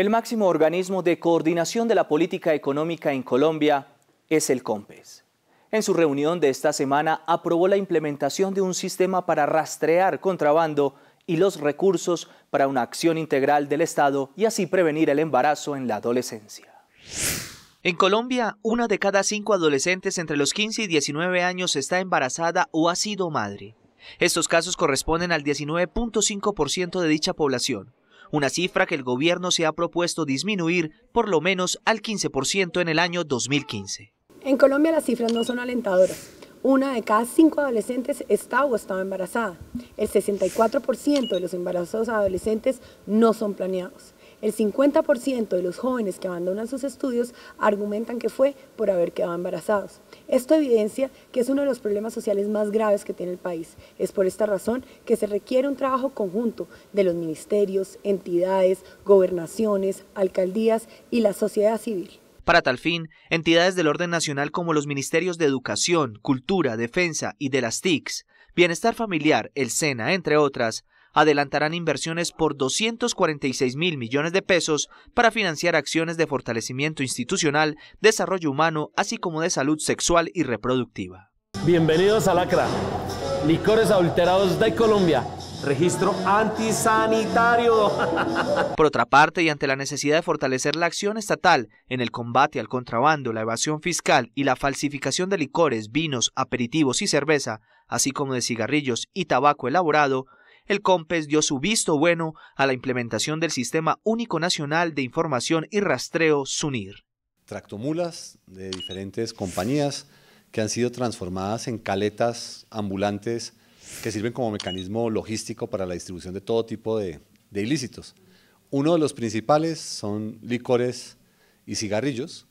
El máximo organismo de coordinación de la política económica en Colombia es el COMPES. En su reunión de esta semana aprobó la implementación de un sistema para rastrear contrabando y los recursos para una acción integral del Estado y así prevenir el embarazo en la adolescencia. En Colombia, una de cada cinco adolescentes entre los 15 y 19 años está embarazada o ha sido madre. Estos casos corresponden al 19.5% de dicha población una cifra que el gobierno se ha propuesto disminuir por lo menos al 15% en el año 2015. En Colombia las cifras no son alentadoras. Una de cada cinco adolescentes está o estaba embarazada. El 64% de los embarazos adolescentes no son planeados. El 50% de los jóvenes que abandonan sus estudios argumentan que fue por haber quedado embarazados. Esto evidencia que es uno de los problemas sociales más graves que tiene el país. Es por esta razón que se requiere un trabajo conjunto de los ministerios, entidades, gobernaciones, alcaldías y la sociedad civil. Para tal fin, entidades del orden nacional como los ministerios de Educación, Cultura, Defensa y de las TICs, Bienestar Familiar, el SENA, entre otras, adelantarán inversiones por 246 mil millones de pesos para financiar acciones de fortalecimiento institucional, desarrollo humano, así como de salud sexual y reproductiva. Bienvenidos a Lacra, licores adulterados de Colombia. Registro antisanitario. Por otra parte, y ante la necesidad de fortalecer la acción estatal en el combate al contrabando, la evasión fiscal y la falsificación de licores, vinos, aperitivos y cerveza, así como de cigarrillos y tabaco elaborado, el COMPES dio su visto bueno a la implementación del Sistema Único Nacional de Información y Rastreo SUNIR. Tractomulas de diferentes compañías que han sido transformadas en caletas ambulantes que sirven como mecanismo logístico para la distribución de todo tipo de, de ilícitos. Uno de los principales son licores y cigarrillos,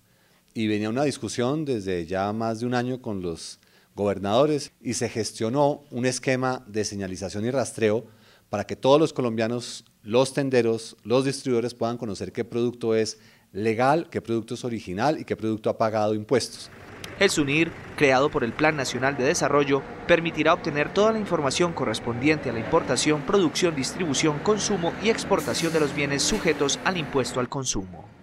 y venía una discusión desde ya más de un año con los gobernadores y se gestionó un esquema de señalización y rastreo para que todos los colombianos, los tenderos, los distribuidores puedan conocer qué producto es legal, qué producto es original y qué producto ha pagado impuestos. El SUNIR, creado por el Plan Nacional de Desarrollo, permitirá obtener toda la información correspondiente a la importación, producción, distribución, consumo y exportación de los bienes sujetos al impuesto al consumo.